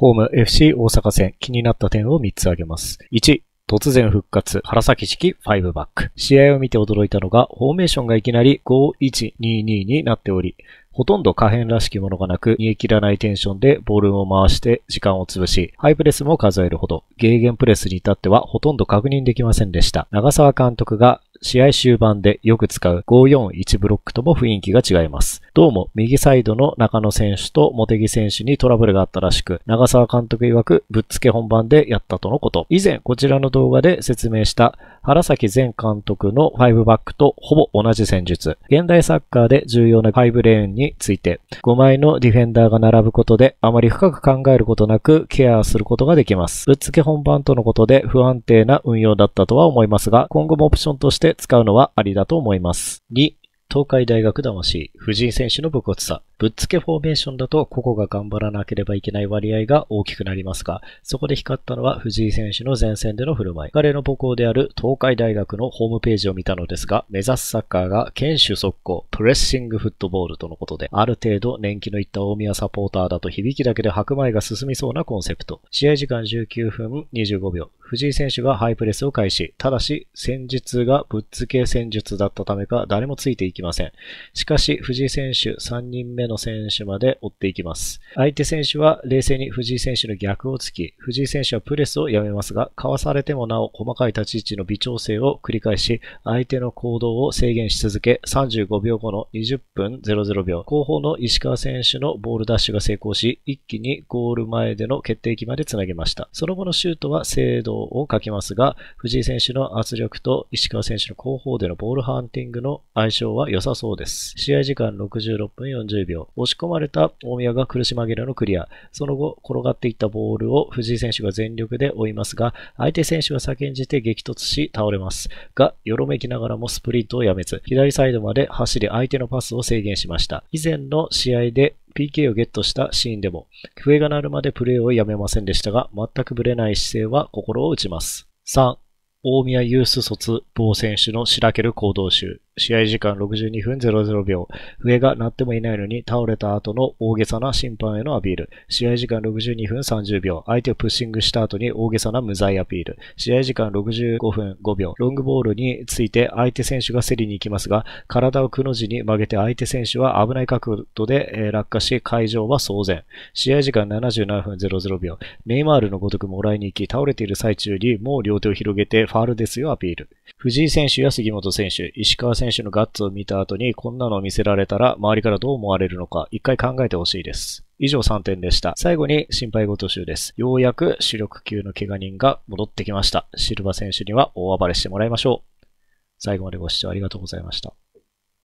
ホーム FC 大阪戦、気になった点を3つ挙げます。1、突然復活、原崎式5バック。試合を見て驚いたのが、フォーメーションがいきなり5-1-2-2になっており、ほとんど可変らしきものがなく、煮え切らないテンションでボールを回して時間を潰し、ハイプレスも数えるほど、ゲーゲンプレスに至ってはほとんど確認できませんでした。長沢監督が試合終盤でよく使う541ブロックとも雰囲気が違います。どうも右サイドの中野選手と茂木選手にトラブルがあったらしく、長沢監督曰くぶっつけ本番でやったとのこと。以前こちらの動画で説明した原崎前監督の5バックとほぼ同じ戦術。現代サッカーで重要な5レーンについて、5枚のディフェンダーが並ぶことであまり深く考えることなくケアすることができます。ぶっつけ本番とのことで不安定な運用だったとは思いますが、今後もオプションとしてして使うのはありだと思います。2、東海大学魂、藤井選手の武骨さ。ぶっつけフォーメーションだと個々が頑張らなければいけない割合が大きくなりますが、そこで光ったのは藤井選手の前線での振る舞い。彼の母校である東海大学のホームページを見たのですが、目指すサッカーが堅守速攻、プレッシングフットボールとのことで、ある程度年季のいった大宮サポーターだと響きだけで白米が進みそうなコンセプト。試合時間19分25秒。藤井選手がハイプレスを開始。ただし、戦術がぶっつけ戦術だったためか誰もついていきません。しかし、藤井選手3人目の選手まで追っていきます。相手選手は冷静に藤井選手の逆をつき、藤井選手はプレスをやめますが、かわされてもなお細かい立ち位置の微調整を繰り返し、相手の行動を制限し続け、35秒後の20分00秒、後方の石川選手のボールダッシュが成功し、一気にゴール前での決定機までつなげました。その後のシュートは精度を書きますが、藤井選手の圧力と石川選手の後方でのボールハンティングの相性は良さそうです。試合時間66分40秒、押し込まれた大宮が苦し紛れのクリア、その後転がっていったボールを藤井選手が全力で追いますが、相手選手が先んじて激突し倒れます。が、よろめきながらもスプリントをやめず、左サイドまで走り相手のパスを制限しました。以前の試合で PK をゲットしたシーンでも、笛が鳴るまでプレーをやめませんでしたが、全くぶれない姿勢は心を打ちます。3、大宮ユース卒、某選手のしらける行動集。試合時間62分00秒。笛が鳴ってもいないのに倒れた後の大げさな審判へのアピール。試合時間62分30秒。相手をプッシングした後に大げさな無罪アピール。試合時間65分5秒。ロングボールについて相手選手が競りに行きますが、体をくの字に曲げて相手選手は危ない角度で落下し、会場は騒然。試合時間77分00秒。ネイマールのごとくもらいに行き、倒れている最中にもう両手を広げてファールですよアピール。藤井選手や杉本選手、石川選手選手のガッツを見た後にこんなのを見せられたら周りからどう思われるのか一回考えてほしいです。以上3点でした。最後に心配事集です。ようやく主力級の怪我人が戻ってきました。シルバ選手には大暴れしてもらいましょう。最後までご視聴ありがとうございました。